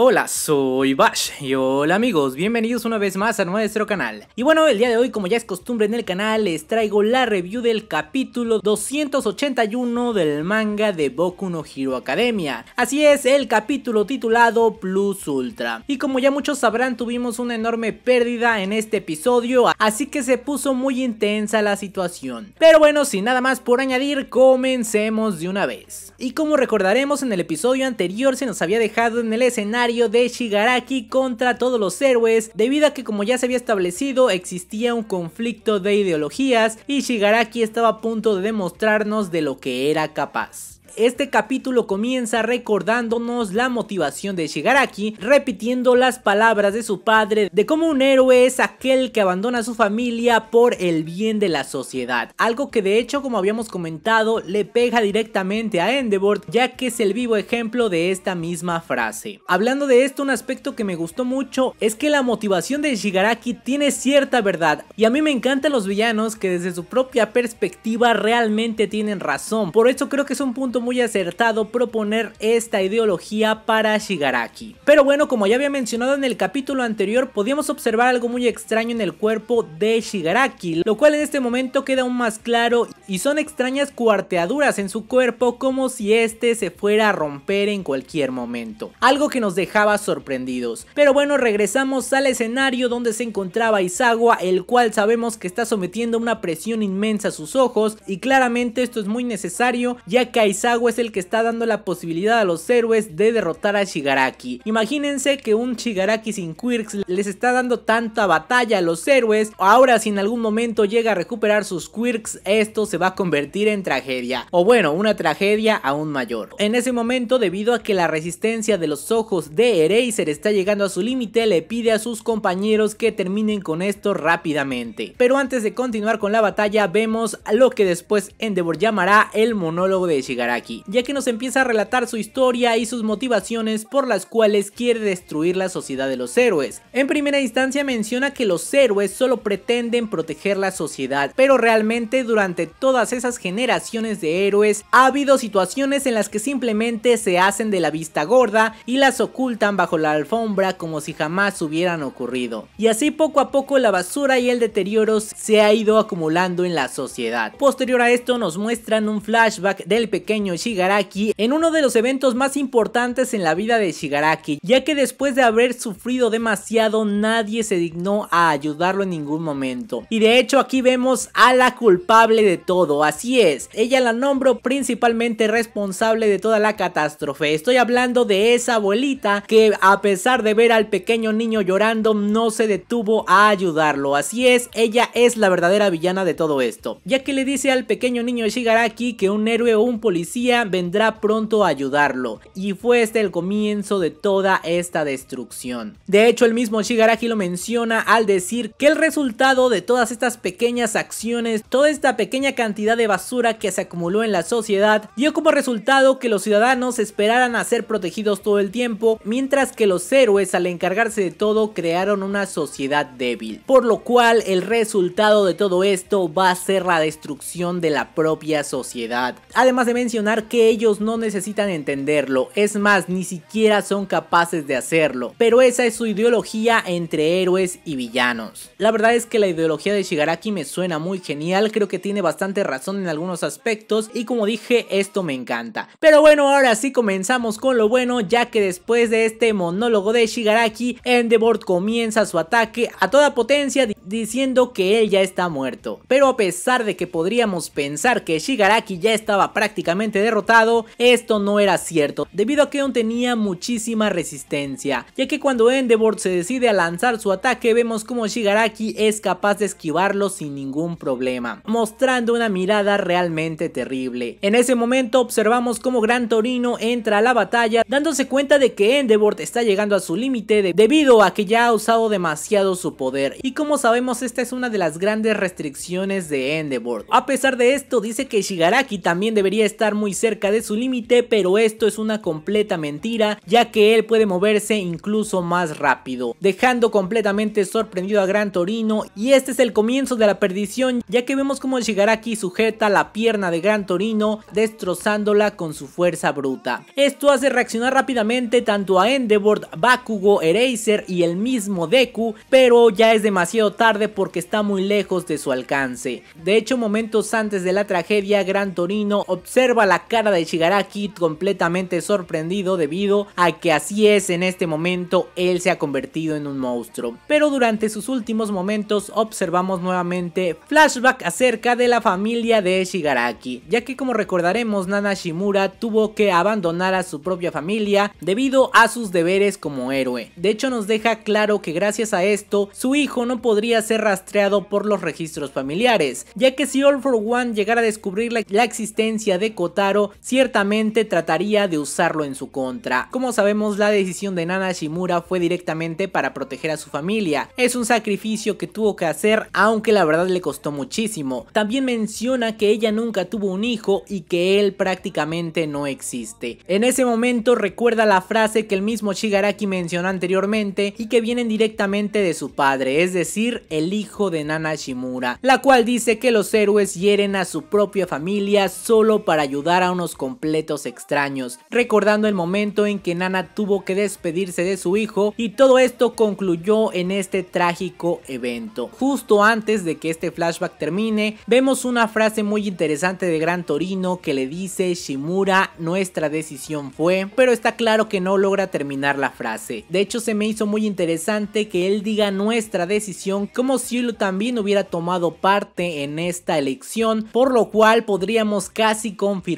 Hola, soy Bash y hola amigos, bienvenidos una vez más a nuestro canal. Y bueno, el día de hoy como ya es costumbre en el canal les traigo la review del capítulo 281 del manga de Boku no Hero Academia. Así es, el capítulo titulado Plus Ultra. Y como ya muchos sabrán tuvimos una enorme pérdida en este episodio, así que se puso muy intensa la situación. Pero bueno, sin nada más por añadir, comencemos de una vez. Y como recordaremos en el episodio anterior se nos había dejado en el escenario de Shigaraki contra todos los héroes, debido a que como ya se había establecido existía un conflicto de ideologías y Shigaraki estaba a punto de demostrarnos de lo que era capaz. Este capítulo comienza recordándonos la motivación de Shigaraki, repitiendo las palabras de su padre de cómo un héroe es aquel que abandona a su familia por el bien de la sociedad. Algo que de hecho, como habíamos comentado, le pega directamente a Endeavor, ya que es el vivo ejemplo de esta misma frase. Hablando de esto, un aspecto que me gustó mucho es que la motivación de Shigaraki tiene cierta verdad, y a mí me encantan los villanos que desde su propia perspectiva realmente tienen razón. Por eso creo que es un punto muy acertado proponer esta ideología para Shigaraki. Pero bueno, como ya había mencionado en el capítulo anterior, podíamos observar algo muy extraño en el cuerpo de Shigaraki, lo cual en este momento queda aún más claro y son extrañas cuarteaduras en su cuerpo como si este se fuera a romper en cualquier momento, algo que nos dejaba sorprendidos. Pero bueno, regresamos al escenario donde se encontraba Isawa, el cual sabemos que está sometiendo una presión inmensa a sus ojos y claramente esto es muy necesario ya que es el que está dando la posibilidad a los héroes de derrotar a Shigaraki. Imagínense que un Shigaraki sin quirks les está dando tanta batalla a los héroes, ahora si en algún momento llega a recuperar sus quirks, esto se va a convertir en tragedia, o bueno, una tragedia aún mayor. En ese momento, debido a que la resistencia de los ojos de Eraser está llegando a su límite, le pide a sus compañeros que terminen con esto rápidamente. Pero antes de continuar con la batalla, vemos lo que después Endeavor llamará el monólogo de Shigaraki ya que nos empieza a relatar su historia y sus motivaciones por las cuales quiere destruir la sociedad de los héroes. En primera instancia menciona que los héroes solo pretenden proteger la sociedad, pero realmente durante todas esas generaciones de héroes ha habido situaciones en las que simplemente se hacen de la vista gorda y las ocultan bajo la alfombra como si jamás hubieran ocurrido. Y así poco a poco la basura y el deterioro se ha ido acumulando en la sociedad. Posterior a esto nos muestran un flashback del pequeño Shigaraki en uno de los eventos más importantes en la vida de Shigaraki, ya que después de haber sufrido demasiado nadie se dignó a ayudarlo en ningún momento. Y de hecho aquí vemos a la culpable de todo, así es, ella la nombro principalmente responsable de toda la catástrofe. Estoy hablando de esa abuelita que a pesar de ver al pequeño niño llorando no se detuvo a ayudarlo, así es, ella es la verdadera villana de todo esto, ya que le dice al pequeño niño Shigaraki que un héroe o un policía vendrá pronto a ayudarlo, y fue este el comienzo de toda esta destrucción. De hecho, el mismo Shigaraki lo menciona al decir que el resultado de todas estas pequeñas acciones, toda esta pequeña cantidad de basura que se acumuló en la sociedad, dio como resultado que los ciudadanos esperaran a ser protegidos todo el tiempo, mientras que los héroes al encargarse de todo crearon una sociedad débil. Por lo cual, el resultado de todo esto va a ser la destrucción de la propia sociedad. Además de mencionar que ellos no necesitan entenderlo, es más, ni siquiera son capaces de hacerlo, pero esa es su ideología entre héroes y villanos. La verdad es que la ideología de Shigaraki me suena muy genial, creo que tiene bastante razón en algunos aspectos y como dije, esto me encanta. Pero bueno, ahora sí comenzamos con lo bueno, ya que después de este monólogo de Shigaraki, Endeavor comienza su ataque a toda potencia diciendo que él ya está muerto. Pero a pesar de que podríamos pensar que Shigaraki ya estaba prácticamente derrotado, esto no era cierto, debido a que aún tenía muchísima resistencia, ya que cuando Endeavor se decide a lanzar su ataque vemos como Shigaraki es capaz de esquivarlo sin ningún problema, mostrando una mirada realmente terrible. En ese momento observamos como Gran Torino entra a la batalla dándose cuenta de que Endeavor está llegando a su límite debido a que ya ha usado demasiado su poder y como sabemos esta es una de las grandes restricciones de Endeavor. A pesar de esto dice que Shigaraki también debería estar muy cerca de su límite, pero esto es una completa mentira, ya que él puede moverse incluso más rápido, dejando completamente sorprendido a Gran Torino y este es el comienzo de la perdición, ya que vemos como Shigaraki sujeta la pierna de Gran Torino, destrozándola con su fuerza bruta. Esto hace reaccionar rápidamente tanto a Endeavor, Bakugo, Eraser y el mismo Deku, pero ya es demasiado tarde porque está muy lejos de su alcance. De hecho, momentos antes de la tragedia, Gran Torino observa la cara de Shigaraki completamente sorprendido debido a que así es en este momento él se ha convertido en un monstruo. Pero durante sus últimos momentos observamos nuevamente flashback acerca de la familia de Shigaraki, ya que como recordaremos Nana Shimura tuvo que abandonar a su propia familia debido a sus deberes como héroe. De hecho nos deja claro que gracias a esto su hijo no podría ser rastreado por los registros familiares, ya que si All for One llegara a descubrir la, existencia de Kota ciertamente trataría de usarlo en su contra. Como sabemos la decisión de Nana Shimura fue directamente para proteger a su familia, es un sacrificio que tuvo que hacer aunque la verdad le costó muchísimo. También menciona que ella nunca tuvo un hijo y que él prácticamente no existe. En ese momento recuerda la frase que el mismo Shigaraki mencionó anteriormente y que vienen directamente de su padre, es decir, el hijo de Nana Shimura, la cual dice que los héroes hieren a su propia familia solo para ayudar a unos completos extraños, recordando el momento en que Nana tuvo que despedirse de su hijo y todo esto concluyó en este trágico evento. Justo antes de que este flashback termine, vemos una frase muy interesante de Gran Torino que le dice Shimura, nuestra decisión fue, pero está claro que no logra terminar la frase. De hecho se me hizo muy interesante que él diga nuestra decisión como si él también hubiera tomado parte en esta elección, por lo cual podríamos casi confirmar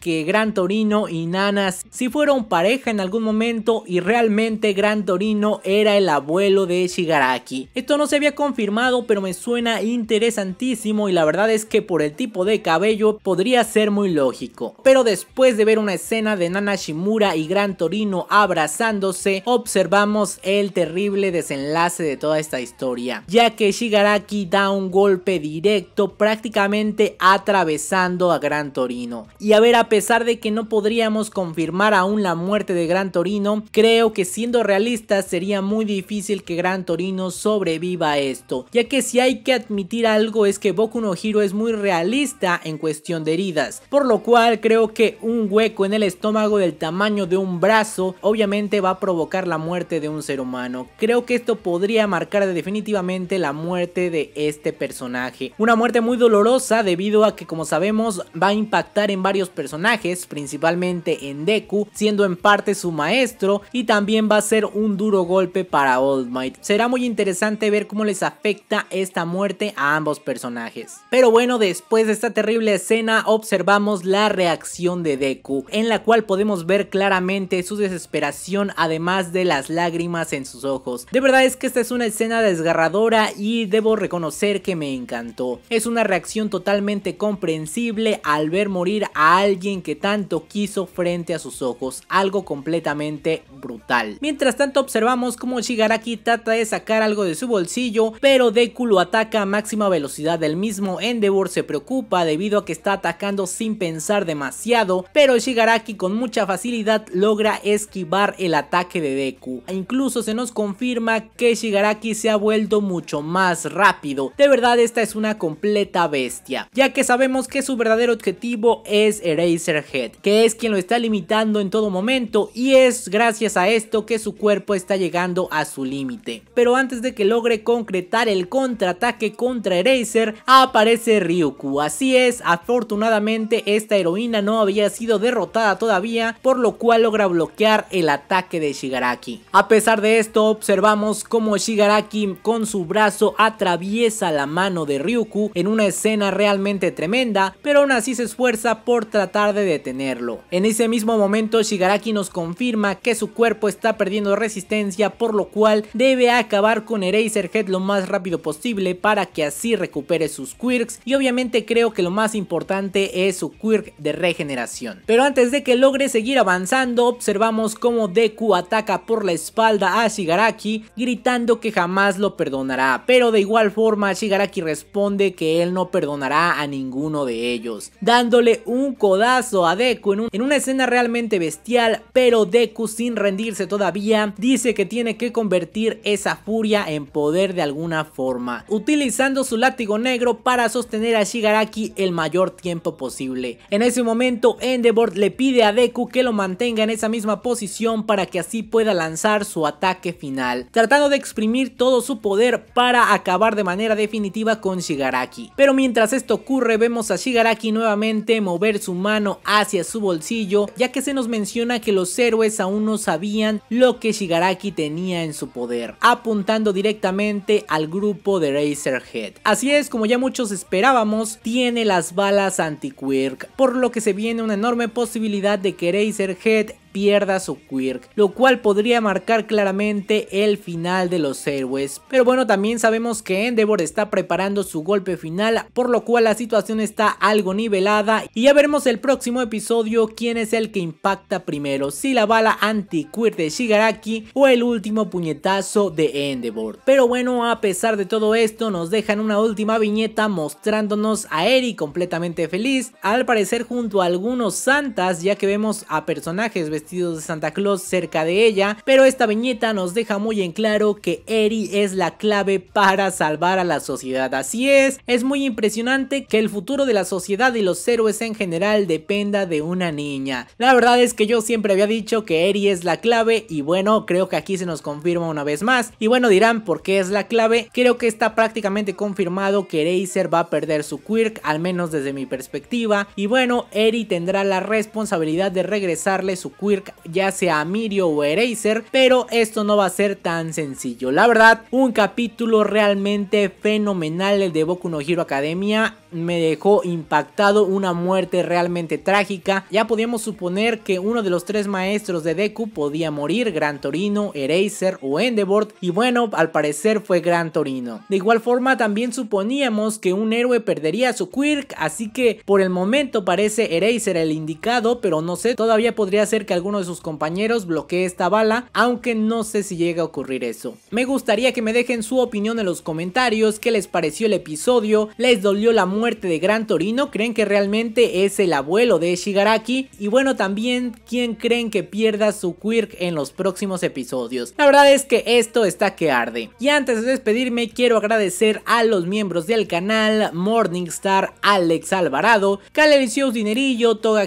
que Gran Torino y Nanas si fueron pareja en algún momento y realmente Gran Torino era el abuelo de Shigaraki. Esto no se había confirmado pero me suena interesantísimo y la verdad es que por el tipo de cabello podría ser muy lógico. Pero después de ver una escena de Nana Shimura y Gran Torino abrazándose, observamos el terrible desenlace de toda esta historia, ya que Shigaraki da un golpe directo prácticamente atravesando a Gran Torino. Y a ver, a pesar de que no podríamos confirmar aún la muerte de Gran Torino, creo que siendo realistas sería muy difícil que Gran Torino sobreviva a esto, ya que si hay que admitir algo es que Boku no Hiro es muy realista en cuestión de heridas, por lo cual creo que un hueco en el estómago del tamaño de un brazo obviamente va a provocar la muerte de un ser humano. Creo que esto podría marcar definitivamente la muerte de este personaje. Una muerte muy dolorosa debido a que como sabemos va a impactar en varios personajes, principalmente en Deku, siendo en parte su maestro y también va a ser un duro golpe para Old Might. Será muy interesante ver cómo les afecta esta muerte a ambos personajes. Pero bueno, después de esta terrible escena observamos la reacción de Deku, en la cual podemos ver claramente su desesperación además de las lágrimas en sus ojos. De verdad es que esta es una escena desgarradora y debo reconocer que me encantó. Es una reacción totalmente comprensible al ver morir a alguien que tanto quiso frente a sus ojos, algo completamente brutal. Mientras tanto observamos cómo Shigaraki trata de sacar algo de su bolsillo, pero Deku lo ataca a máxima velocidad del mismo, Endeavor se preocupa debido a que está atacando sin pensar demasiado, pero Shigaraki con mucha facilidad logra esquivar el ataque de Deku. E incluso se nos confirma que Shigaraki se ha vuelto mucho más rápido. De verdad esta es una completa bestia, ya que sabemos que su verdadero objetivo es Eraser Head. que es quien lo está limitando en todo momento y es gracias a esto que su cuerpo está llegando a su límite. Pero antes de que logre concretar el contraataque contra Eraser, aparece Ryuku. Así es, afortunadamente esta heroína no había sido derrotada todavía, por lo cual logra bloquear el ataque de Shigaraki. A pesar de esto, observamos cómo Shigaraki con su brazo atraviesa la mano de Ryuku en una escena realmente tremenda, pero aún así se esfuerza por tratar de detenerlo. En ese mismo momento Shigaraki nos confirma que su cuerpo está perdiendo resistencia por lo cual debe acabar con Eraserhead lo más rápido posible para que así recupere sus quirks y obviamente creo que lo más importante es su quirk de regeneración. Pero antes de que logre seguir avanzando observamos cómo Deku ataca por la espalda a Shigaraki gritando que jamás lo perdonará pero de igual forma Shigaraki responde que él no perdonará a ninguno de ellos dándole un un codazo a Deku en, una escena realmente bestial, pero Deku sin rendirse todavía dice que tiene que convertir esa furia en poder de alguna forma, utilizando su látigo negro para sostener a Shigaraki el mayor tiempo posible. En ese momento Endeavor le pide a Deku que lo mantenga en esa misma posición para que así pueda lanzar su ataque final, tratando de exprimir todo su poder para acabar de manera definitiva con Shigaraki. Pero mientras esto ocurre vemos a Shigaraki nuevamente mover su mano hacia su bolsillo ya que se nos menciona que los héroes aún no sabían lo que Shigaraki tenía en su poder, apuntando directamente al grupo de Head. Así es, como ya muchos esperábamos, tiene las balas anti-quirk, por lo que se viene una enorme posibilidad de que Razorhead pierda su Quirk, lo cual podría marcar claramente el final de los héroes. Pero bueno, también sabemos que Endeavor está preparando su golpe final, por lo cual la situación está algo nivelada y ya veremos el próximo episodio quién es el que impacta primero, si la bala anti-Quirk de Shigaraki o el último puñetazo de Endeavor. Pero bueno, a pesar de todo esto, nos dejan una última viñeta mostrándonos a Eri completamente feliz, al parecer junto a algunos santas, ya que vemos a personajes vestidos de Santa Claus cerca de ella, pero esta viñeta nos deja muy en claro que Eri es la clave para salvar a la sociedad. Así es, es muy impresionante que el futuro de la sociedad y los héroes en general dependa de una niña. La verdad es que yo siempre había dicho que Eri es la clave y bueno, creo que aquí se nos confirma una vez más. Y bueno, dirán por qué es la clave. Creo que está prácticamente confirmado que Eraser va a perder su quirk, al menos desde mi perspectiva. Y bueno, Eri tendrá la responsabilidad de regresarle su quirk ya sea Mirio o Eraser, pero esto no va a ser tan sencillo. La verdad, un capítulo realmente fenomenal el de Boku no Hero Academia me dejó impactado, una muerte realmente trágica. Ya podíamos suponer que uno de los tres maestros de Deku podía morir, Gran Torino, Eraser o Endeavor, y bueno, al parecer fue Gran Torino. De igual forma también suponíamos que un héroe perdería su Quirk, así que por el momento parece Eraser el indicado, pero no sé, todavía podría ser que alguno de sus compañeros bloquee esta bala, aunque no sé si llega a ocurrir eso. Me gustaría que me dejen su opinión en los comentarios, qué les pareció el episodio, les dolió la muerte muerte de Gran Torino creen que realmente es el abuelo de Shigaraki y bueno también quién creen que pierda su quirk en los próximos episodios. La verdad es que esto está que arde. Y antes de despedirme quiero agradecer a los miembros del canal Morningstar, Alex Alvarado, Calericious Dinerillo, Toga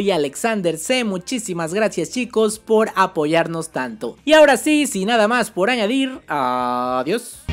y Alexander C. Muchísimas gracias chicos por apoyarnos tanto. Y ahora sí, sin nada más por añadir, adiós.